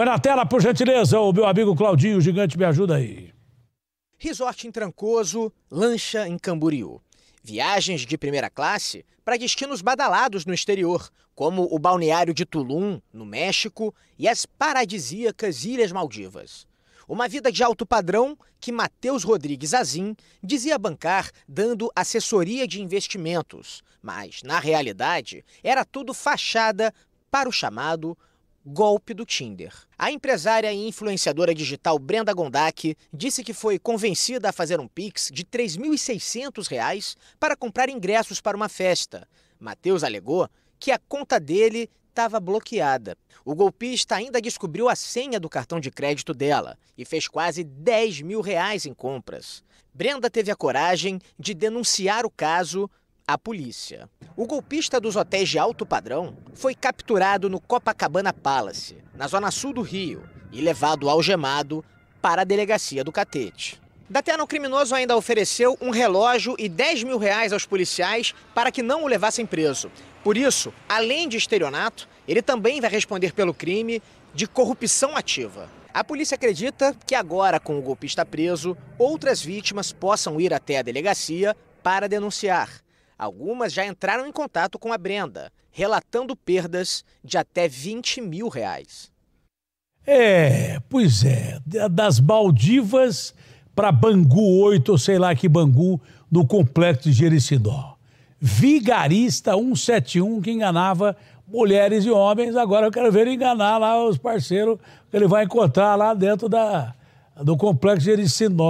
Põe na tela, por gentileza, o meu amigo Claudinho Gigante me ajuda aí. Resort em Trancoso, lancha em Camboriú. Viagens de primeira classe para destinos badalados no exterior, como o balneário de Tulum, no México, e as paradisíacas Ilhas Maldivas. Uma vida de alto padrão que Matheus Rodrigues Azim dizia bancar dando assessoria de investimentos, mas, na realidade, era tudo fachada para o chamado golpe do Tinder. A empresária e influenciadora digital Brenda Gondak disse que foi convencida a fazer um Pix de R$ 3.600 para comprar ingressos para uma festa. Matheus alegou que a conta dele estava bloqueada. O golpista ainda descobriu a senha do cartão de crédito dela e fez quase 10 mil reais em compras. Brenda teve a coragem de denunciar o caso a polícia. O golpista dos hotéis de alto padrão foi capturado no Copacabana Palace, na zona sul do Rio, e levado algemado para a delegacia do Catete. Datena, o criminoso ainda ofereceu um relógio e 10 mil reais aos policiais para que não o levassem preso. Por isso, além de estelionato, ele também vai responder pelo crime de corrupção ativa. A polícia acredita que agora, com o golpista preso, outras vítimas possam ir até a delegacia para denunciar. Algumas já entraram em contato com a Brenda, relatando perdas de até 20 mil reais. É, pois é. Das Maldivas para Bangu 8, ou sei lá que Bangu, no complexo de Jericidó. Vigarista 171 que enganava mulheres e homens. Agora eu quero ver ele enganar lá os parceiros que ele vai encontrar lá dentro da, do complexo de Jericinó.